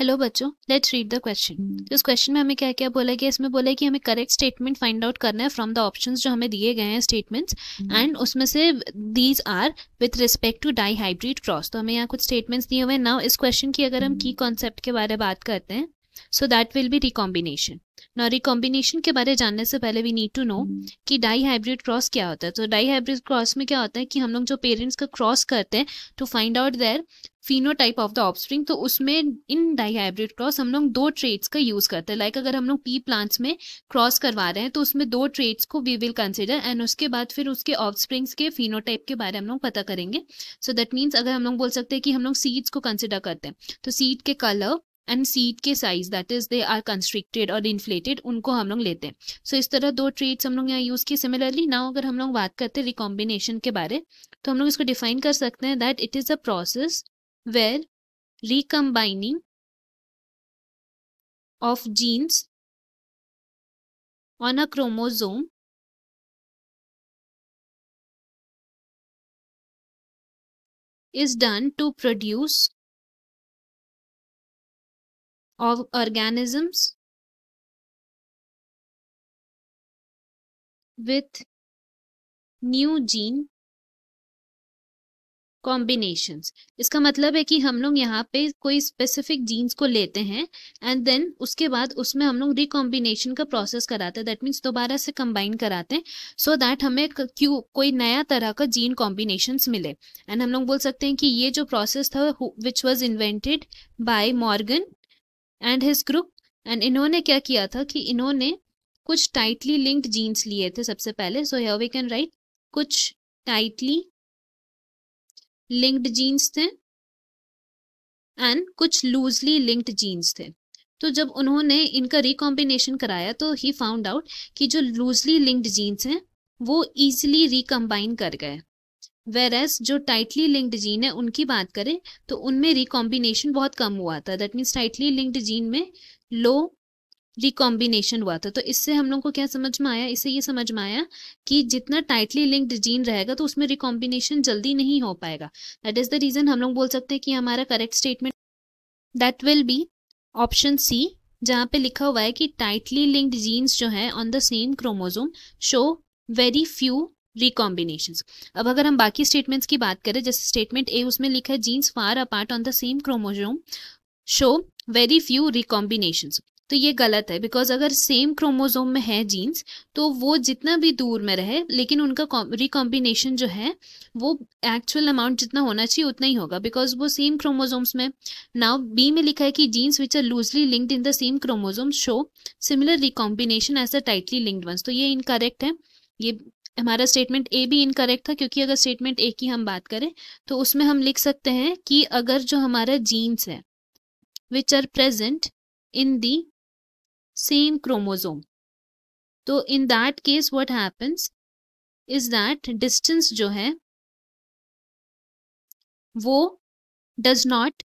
Hello बच्चों let's read the question इस question में हमें क्या क्या बोला गया इसमें बोला कि हमें करेक्ट स्टेटमेंट फाइंड आउट करना है फ्रॉम द ऑप्शंस जो हमें दिए गए हैं स्टेटमेंट्स एंड hmm. उसमें से these are with respect to dihybrid cross तो हमें यहाँ कुछ स्टेटमेंट्स दिए हुए हैं नाउ इस क्वेश्चन की अगर हम की hmm. कॉन्सेप्ट के बारे में बात करते हैं so that will be recombination ना रिकॉम्बिनेशन के बारे जानने से पहले वी नीड टू नो कि डाई हाइब्रिड क्रॉस क्या होता है तो डाई हाइब्रिड क्रॉस में क्या होता है कि हम लोग जो पेरेंट्स का क्रॉस करते हैं to find out their type of the offspring तो उसमें इन डाई हाइब्रिड क्रॉस हम लोग दो ट्रेड्स का यूज करते हैं लाइक like अगर हम लोग पी प्लांट्स में क्रॉस करवा रहे हैं तो उसमें दो ट्रेड्स को वी विल कंसिडर एंड उसके बाद फिर उसके ऑफस्प्रिंग्स के टाइप के बारे में हम लोग पता करेंगे सो दैट मीन्स अगर हम लोग बोल सकते हैं कि हम लोग सीड्स को कंसिडर करते हैं तो सीड के कलर एंड सीट के size that is they are constricted और इन्फ्लेटेड उनको हम लोग लेते हैं सो so, इस तरह दो ट्रीट्स हम लोग यहाँ यूज किए सिमिलरली नाउ अगर हम लोग बात करते हैं रिकॉम्बिनेशन के बारे तो हम लोग इसको डिफाइन कर सकते हैं that it is a process where recombining of genes on a chromosome is done to produce organisms with new gene combinations इसका मतलब है कि हम लोग यहाँ पे कोई स्पेसिफिक जीन्स को लेते हैं एंड देन उसके बाद उसमें हम लोग रिकॉम्बिनेशन का प्रोसेस कराते हैं दैट मीन्स दोबारा से कंबाइन कराते हैं सो so दैट हमें क्यों कोई नया तरह का जीन कॉम्बिनेशन मिले एंड हम लोग बोल सकते हैं कि ये जो प्रोसेस था which was invented by Morgan and his group and इन्होंने क्या किया था कि इन्होंने कुछ टाइटली लिंक्ड जीन्स लिए थे सबसे पहले so here we can write कुछ टाइटली लिंक्ड जीन्स थे एंड कुछ लूजली लिंक्ड जीन्स थे तो जब उन्होंने इनका रिकॉम्बिनेशन कराया तो ही फाउंड आउट कि जो लूजली लिंक्ड जीन्स हैं वो ईजिली रिकम्बाइन कर गए वेर एस जो टाइटली लिंक्ड जीन है उनकी बात करें तो उनमें रिकॉम्बिनेशन बहुत कम हुआ था that means tightly linked gene में लो रिकॉम्बिनेशन हुआ था तो इससे हम लोग को क्या समझ में आया इससे ये समझ में आया कि जितना टाइटली लिंक्ड जीन रहेगा तो उसमें रिकॉम्बिनेशन जल्दी नहीं हो पाएगा दैट इज द रीजन हम लोग बोल सकते हैं कि हमारा correct statement that will be option C जहाँ पे लिखा हुआ है कि टाइटली लिंक्ड जीन्स जो है on the same chromosome show very few recombination अब अगर हम बाकी स्टेटमेंट्स की बात करें जैसे स्टेटमेंट ए उसमें लिखा है genes far apart on the same chromosome show very few recombination तो ये गलत है बिकॉज अगर सेम क्रोमोजोम में है जीन्स तो वो जितना भी दूर में रहे लेकिन उनका रिकॉम्बिनेशन जो है वो एक्चुअल अमाउंट जितना होना चाहिए उतना ही होगा बिकॉज वो सेम क्रोमोजोम्स में नाउ बी में लिखा है कि genes which are loosely linked in the same chromosome show similar recombination as a tightly linked ones तो ये इनकरेक्ट है ये हमारा स्टेटमेंट ए भी इनकरेक्ट था क्योंकि अगर स्टेटमेंट ए की हम बात करें तो उसमें हम लिख सकते हैं कि अगर जो हमारा जीन्स है which are present in the same chromosome तो in that case what happens is that distance जो है वो डज नॉट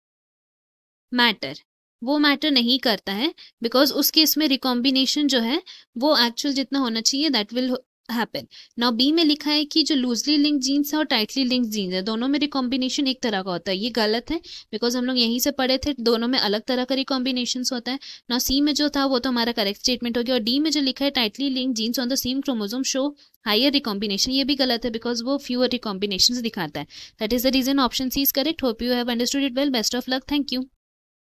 मैटर वो मैटर नहीं करता है बिकॉज उस केस में रिकॉम्बिनेशन जो है वो एक्चुअल जितना होना चाहिए that will happen now B में लिखा है कि जो लूजली लिंक जीन्स है और टाइटली लिंक जीन्स है दोनों में रिकॉम्बिनेशन एक तरह का होता है ये गलत है बिकॉज हम लोग यहीं से पढ़े थे दोनों में अलग तरह का रिकॉम्बिनेशन होता है नाउ सी में जो था वो तो हमारा करेक्ट स्टेटमेंट हो गया और डी में जो लिखा है tightly link genes on the same chromosome show higher recombination ये भी गलत है बिकॉज वो फ्यूअर रिकॉम्बिनेशन दिखाता है that is the reason option C is correct hope you have understood it well best of luck thank you